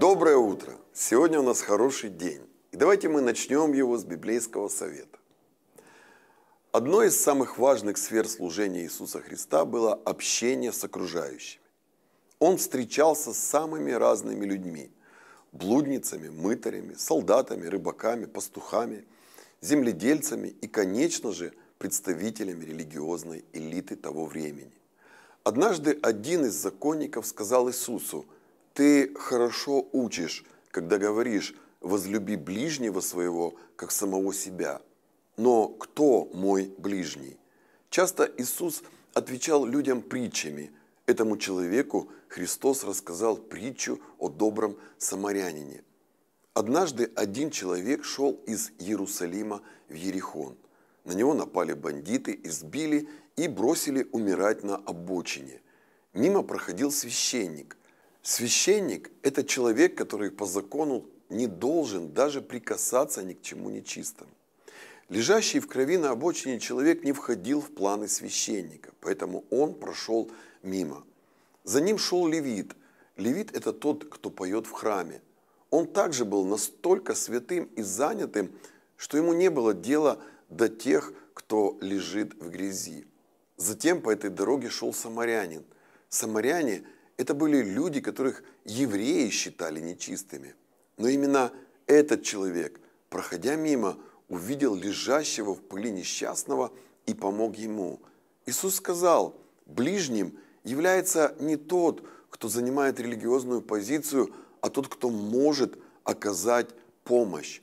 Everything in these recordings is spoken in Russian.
Доброе утро! Сегодня у нас хороший день. И давайте мы начнем его с библейского совета. Одной из самых важных сфер служения Иисуса Христа было общение с окружающими. Он встречался с самыми разными людьми – блудницами, мытарями, солдатами, рыбаками, пастухами, земледельцами и, конечно же, представителями религиозной элиты того времени. Однажды один из законников сказал Иисусу – ты хорошо учишь, когда говоришь «возлюби ближнего своего, как самого себя». Но кто мой ближний? Часто Иисус отвечал людям притчами. Этому человеку Христос рассказал притчу о добром самарянине. Однажды один человек шел из Иерусалима в Ерихон. На него напали бандиты, избили и бросили умирать на обочине. Мимо проходил священник. Священник – это человек, который по закону не должен даже прикасаться ни к чему нечистому. Лежащий в крови на обочине человек не входил в планы священника, поэтому он прошел мимо. За ним шел левит. Левит – это тот, кто поет в храме. Он также был настолько святым и занятым, что ему не было дела до тех, кто лежит в грязи. Затем по этой дороге шел самарянин. Самаряне – это были люди, которых евреи считали нечистыми. Но именно этот человек, проходя мимо, увидел лежащего в пыли несчастного и помог ему. Иисус сказал, ближним является не тот, кто занимает религиозную позицию, а тот, кто может оказать помощь.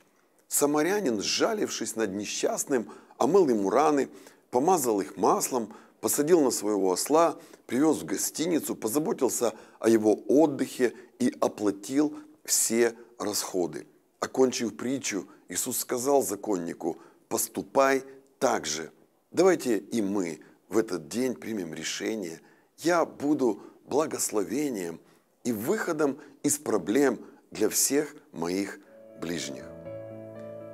Самарянин, сжалившись над несчастным, омыл ему раны, помазал их маслом – посадил на своего осла, привез в гостиницу, позаботился о его отдыхе и оплатил все расходы. Окончив притчу, Иисус сказал законнику, «Поступай так же». Давайте и мы в этот день примем решение. Я буду благословением и выходом из проблем для всех моих ближних.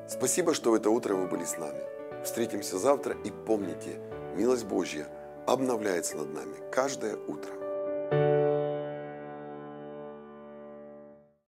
Спасибо, что в это утро вы были с нами. Встретимся завтра и помните, милость Божья – обновляется над нами каждое утро.